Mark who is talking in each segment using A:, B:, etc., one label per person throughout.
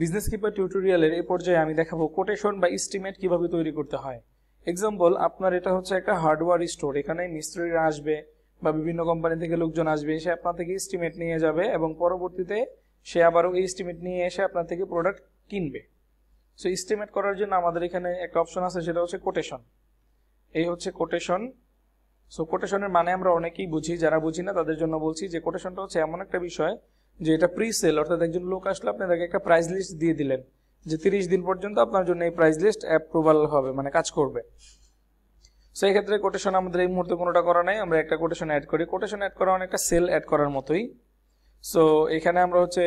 A: business keeper টিউটোরিয়ালের এই পর্যায়ে আমি দেখাবো কোটেশন বা ইস্টিমেট কিভাবে তৈরি করতে হয় এক্সাম্পল আপনার এটা হচ্ছে একটা হার্ডওয়্যার স্টোর এখানে মিস্ত্রিরা আসবে বা বিভিন্ন কোম্পানি থেকে লোকজন আসবে সে আপনার থেকে ইস্টিমেট নিয়ে যাবে এবং পরবর্তীতে সে আবারও এই ইস্টিমেট নিয়ে এসে আপনার থেকে প্রোডাক্ট কিনবে সো ইস্টিমেট করার জন্য আমাদের এখানে একটা অপশন আছে সেটা হচ্ছে কোটেশন এই হচ্ছে কোটেশন সো কোটেশনের মানে আমরা অনেকেই বুঝি যারা বুঝি না তাদের জন্য বলছি যে কোটেশনটা হচ্ছে এমন একটা বিষয় যে এটা প্রি সেল অর্থাৎ একজন লোক আসলে আপনি তাকে একটা প্রাইস লিস্ট দিয়ে দিলেন যে তিরিশ দিন পর্যন্ত আপনার জন্য এই প্রাইস লিস্ট অ্যাপ্রুভাল হবে মানে কাজ করবে সো এই ক্ষেত্রে কোটেশন আমাদের এই মুহূর্তে কোনোটা করা নাই আমরা একটা কোটেশন অ্যাড করি কোটেশন অ্যাড করা অনেকটা সেল অ্যাড করার মতোই সো এখানে আমরা হচ্ছে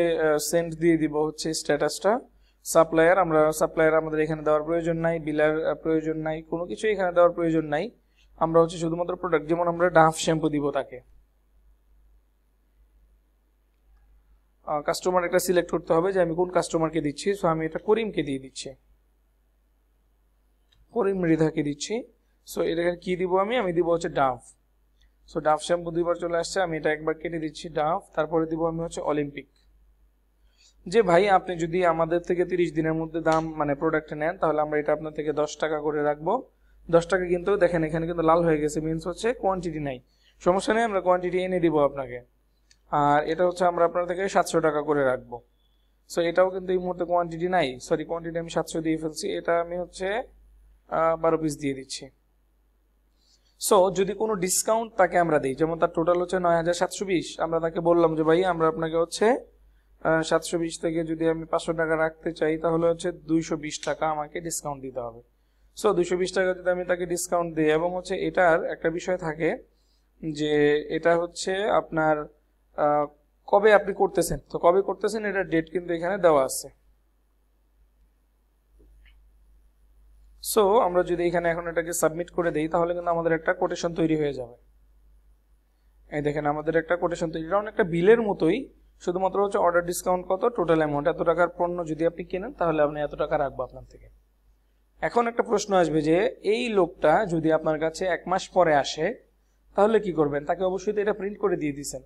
A: সেন্ড দিয়ে দিব হচ্ছে স্ট্যাটাসটা সাপ্লায়ার আমরা সাপ্লায়ার আমাদের এখানে দেওয়ার প্রয়োজন নাই বিলার প্রয়োজন নাই কোনো কিছু এখানে দেওয়ার প্রয়োজন নাই আমরা হচ্ছে শুধুমাত্র প্রোডাক্ট যেমন আমরা ডাফ শ্যাম্পু দিব তাকে কাস্টমার একটা সিলেক্ট করতে হবে যে আমি কোন কাস্টমারকে দিচ্ছি সো আমি এটা করিমকে দিয়ে দিচ্ছি করিম মৃধাকে দিচ্ছি সো এটাকে কি দিব আমি আমি দিব হচ্ছে ডাফ সো ডাফ শ্যাম্পু দুইবার চলে আসছে আমি এটা একবার কেটে দিচ্ছি ডাফ তারপরে দিব আমি হচ্ছে অলিম্পিক যে ভাই আপনি যদি আমাদের থেকে তিরিশ দিনের মধ্যে দাম মানে প্রোডাক্ট নেন তাহলে আমরা এটা আপনার থেকে দশ টাকা করে রাখবো দশ টাকা কিন্তু দেখেন এখানে কিন্তু লাল হয়ে গেছে মিনস হচ্ছে কোয়ান্টিটি নাই সমস্যা নেই আমরা কোয়ান্টিটি এনে দিব আপনাকে আর এটা হচ্ছে আমরা আপনার থেকে সাতশো টাকা করে রাখবো সো এটাও কিন্তু এই মুহূর্তে কোয়ান্টিটি নাই সরি কোয়ান্টিটি আমি সাতশো দিয়ে ফেলছি এটা আমি হচ্ছে বারো পিস দিয়ে দিচ্ছি সো যদি কোনো ডিসকাউন্ট তাকে আমরা দিই যেমন তার টোটাল হচ্ছে নয় হাজার সাতশো বিশ আমরা তাকে বললাম যে ভাই আমরা আপনাকে হচ্ছে সাতশো বিশ থেকে যদি আমি পাঁচশো টাকা রাখতে চাই তাহলে হচ্ছে দুইশো বিশ টাকা আমাকে ডিসকাউন্ট দিতে হবে সো দুইশো বিশ টাকা যদি আমি তাকে ডিসকাউন্ট দিই এবং হচ্ছে এটার একটা বিষয় থাকে যে এটা হচ্ছে আপনার কবে আপনি করতেছেন তো কবে করতেছেন এটা ডেট কিন্তু এখানে দেওয়া আছে সো আমরা যদি এখানে এখন এটাকে সাবমিট করে দেই তাহলে কিন্তু আমাদের একটা কোটেশন তৈরি হয়ে যাবে এই দেখেন আমাদের একটা কোটেশন তৈরি এটা অনেকটা বিলের মতোই শুধুমাত্র হচ্ছে অর্ডার ডিসকাউন্ট কত টোটাল অ্যামাউন্ট এত টাকার পণ্য যদি আপনি কেনেন তাহলে আপনি এত টাকা রাখবো আপনার থেকে এখন একটা প্রশ্ন আসবে যে এই লোকটা যদি আপনার কাছে এক মাস পরে আসে তাহলে কি করবেন তাকে অবশ্যই তো এটা প্রিন্ট করে দিয়ে দিয়েছেন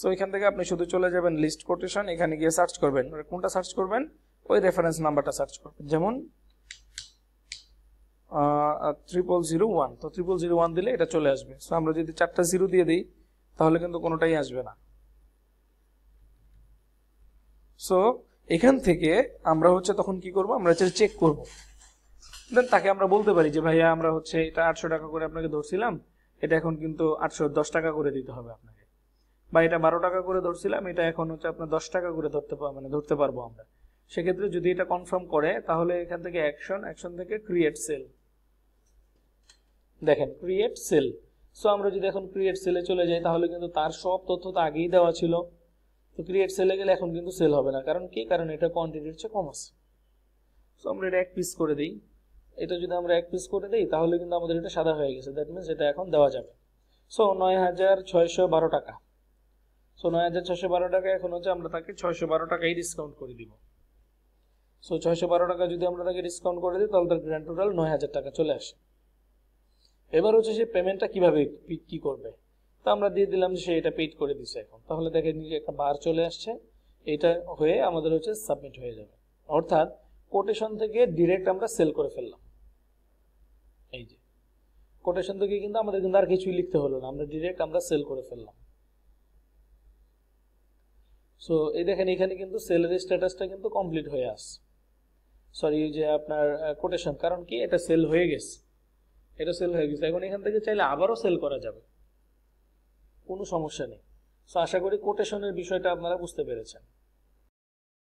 A: সো এখান থেকে আপনি শুধু চলে যাবেন লিস্ট কোটেশন এখানে গিয়ে সার্চ করবেন কোনটা সার্চ করবেন ওই রেফারেন্স নাম্বারটা সার্চ করবেন যেমন ট্রিপল জিরো ওয়ান তো ট্রিপল জিরো ওয়ান দিলে এটা চলে আসবে সো আমরা যদি চারটা জিরো দিয়ে দিই তাহলে কিন্তু কোনোটাই আসবে না সো এখান থেকে আমরা হচ্ছে তখন কি করব আমরা হচ্ছে চেক করব দেন তাকে আমরা বলতে পারি যে ভাইয়া আমরা হচ্ছে এটা আটশো টাকা করে আপনাকে ধরছিলাম এটা এখন কিন্তু আটশো দশ টাকা করে দিতে হবে আপনাকে বা এটা বারো টাকা করে ধরছিলাম এটা এখন হচ্ছে আপনার দশ টাকা করে ধরতে মানে ধরতে পারবো আমরা সেক্ষেত্রে যদি এটা কনফার্ম করে তাহলে এখান থেকে অ্যাকশন অ্যাকশন থেকে ক্রিয়েট সেল দেখেন ক্রিয়েট সেল সো আমরা যদি এখন ক্রিয়েট সেলে চলে যাই তাহলে কিন্তু তার সব তথ্য তো আগেই দেওয়া ছিল তো ক্রিয়েট সেলে গেলে এখন কিন্তু সেল হবে না কারণ কি কারণ এটা কোয়ান্টিটির চেয়ে কম আছে সো আমরা এটা এক পিস করে দিই এটা যদি আমরা এক পিস করে দিই তাহলে কিন্তু আমাদের এটা সাদা হয়ে গেছে দ্যাট মিনস এটা এখন দেওয়া যাবে সো নয় হাজার ছয়শো বারো টাকা সো নয় হাজার ছশো বারো টাকা এখন হচ্ছে আমরা তাকে ছয়শো বারো টাকাই ডিসকাউন্ট করে দিব সো ছয়শো বারো টাকা যদি আমরা তাকে ডিসকাউন্ট করে দিই তাহলে তার গ্র্যান্ড টোটাল নয় হাজার টাকা চলে আসে এবার হচ্ছে সে পেমেন্টটা কীভাবে কী করবে তো আমরা দিয়ে দিলাম যে সে এটা পেড করে দিছে এখন তাহলে নিজে একটা বার চলে আসছে এটা হয়ে আমাদের হচ্ছে সাবমিট হয়ে যাবে অর্থাৎ কোটেশন থেকে ডিরেক্ট আমরা সেল করে ফেললাম এই যে কোটেশন থেকে কিন্তু আমাদের কিন্তু আর কিছুই লিখতে হলো না আমরা ডিরেক্ট আমরা সেল করে ফেললাম সো এই দেখেন এখানে কিন্তু সেলের স্ট্যাটাসটা কিন্তু কমপ্লিট হয়ে আসছে সরি যে আপনার কোটেশন কারণ কি এটা সেল হয়ে গেছে এটা সেল হয়ে গেছে এখন এখান থেকে চাইলে আবারও সেল করা যাবে কোনো সমস্যা নেই সো আশা করি কোটেশনের বিষয়টা আপনারা বুঝতে পেরেছেন